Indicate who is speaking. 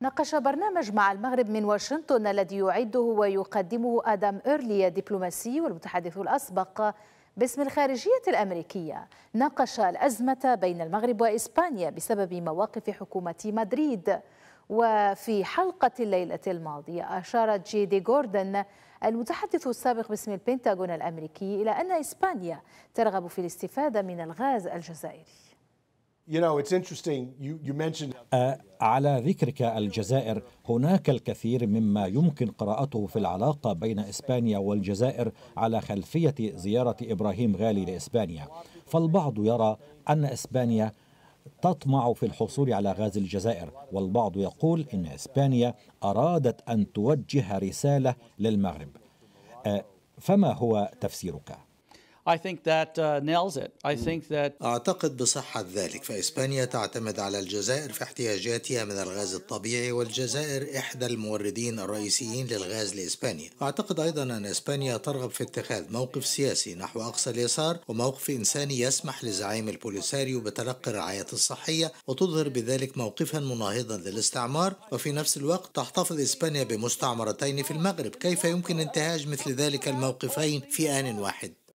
Speaker 1: ناقش برنامج مع المغرب من واشنطن الذي يعده ويقدمه آدم إيرلي الدبلوماسي والمتحدث الأسبق باسم الخارجية الأمريكية ناقش الأزمة بين المغرب وإسبانيا بسبب مواقف حكومة مدريد وفي حلقة الليلة الماضية اشار جي دي جوردن المتحدث السابق باسم البنتاغون الأمريكي إلى أن إسبانيا ترغب في الاستفادة من الغاز الجزائري
Speaker 2: Uh,
Speaker 3: على ذكرك الجزائر هناك الكثير مما يمكن قراءته في العلاقة بين إسبانيا والجزائر على خلفية زيارة إبراهيم غالي لإسبانيا فالبعض يرى أن إسبانيا تطمع في الحصول على غاز الجزائر والبعض يقول إن إسبانيا أرادت أن توجه رسالة للمغرب أه، فما هو تفسيرك؟
Speaker 2: I I think uh, think that that nails it. أعتقد بصحة ذلك فإسبانيا تعتمد على الجزائر في احتياجاتها من الغاز الطبيعي والجزائر إحدى الموردين الرئيسيين للغاز لإسبانيا أعتقد أيضا أن إسبانيا ترغب في اتخاذ موقف سياسي نحو أقصى اليسار وموقف إنساني يسمح لزعيم البوليساريو بتلقي الرعاية الصحية وتظهر بذلك موقفا مناهضا للاستعمار وفي نفس الوقت تحتفظ إسبانيا بمستعمرتين في المغرب كيف يمكن انتهاج مثل ذلك الموقفين في آن واحد؟